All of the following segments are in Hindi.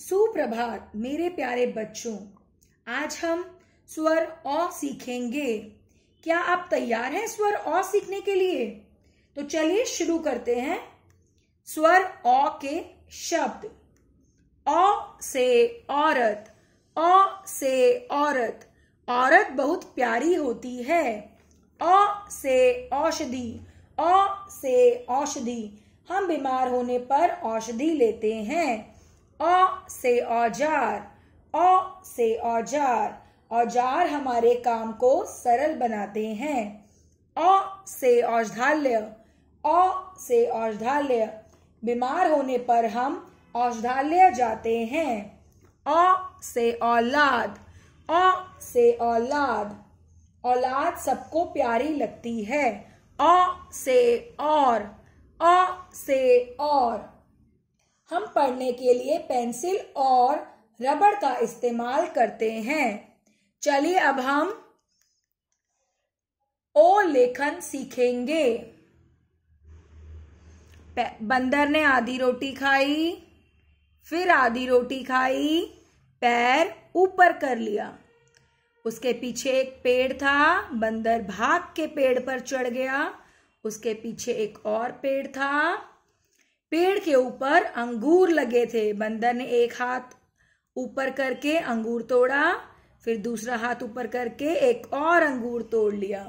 सुप्रभात मेरे प्यारे बच्चों आज हम स्वर अ सीखेंगे क्या आप तैयार हैं स्वर अ सीखने के लिए तो चलिए शुरू करते हैं स्वर अ के शब्द अ से औरत अ से औरत औरत बहुत प्यारी होती है अ से औषधि अ से औषधि हम बीमार होने पर औषधि लेते हैं अ से औजार अ से औजार औजार हमारे काम को सरल बनाते हैं अ से औषधालय अ से औषधालय बीमार होने पर हम औषधालय जाते हैं अ से औलाद अ से औलाद औलाद सबको प्यारी लगती है अ से और अ से और हम पढ़ने के लिए पेंसिल और रबड़ का इस्तेमाल करते हैं चलिए अब हम ओ लेखन सीखेंगे बंदर ने आधी रोटी खाई फिर आधी रोटी खाई पैर ऊपर कर लिया उसके पीछे एक पेड़ था बंदर भाग के पेड़ पर चढ़ गया उसके पीछे एक और पेड़ था पेड़ के ऊपर अंगूर लगे थे बंदर ने एक हाथ ऊपर करके अंगूर तोड़ा फिर दूसरा हाथ ऊपर करके एक और अंगूर तोड़ लिया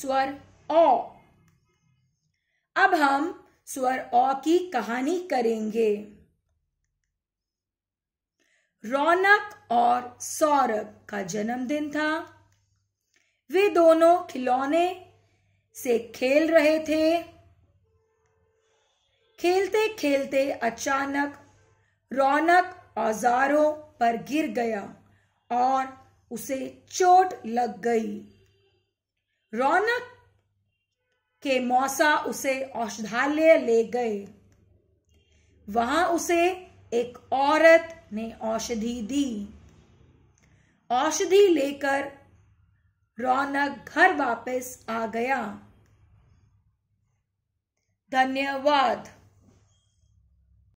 स्वर ओ अब हम स्वर ओ की कहानी करेंगे रौनक और सौरभ का जन्मदिन था वे दोनों खिलौने से खेल रहे थे खेलते खेलते अचानक रौनक औजारों पर गिर गया और उसे चोट लग गई रौनक के मौसा उसे औषधालय ले गए वहां उसे एक औरत ने औषधि दी औषधि लेकर रौनक घर वापस आ गया धन्यवाद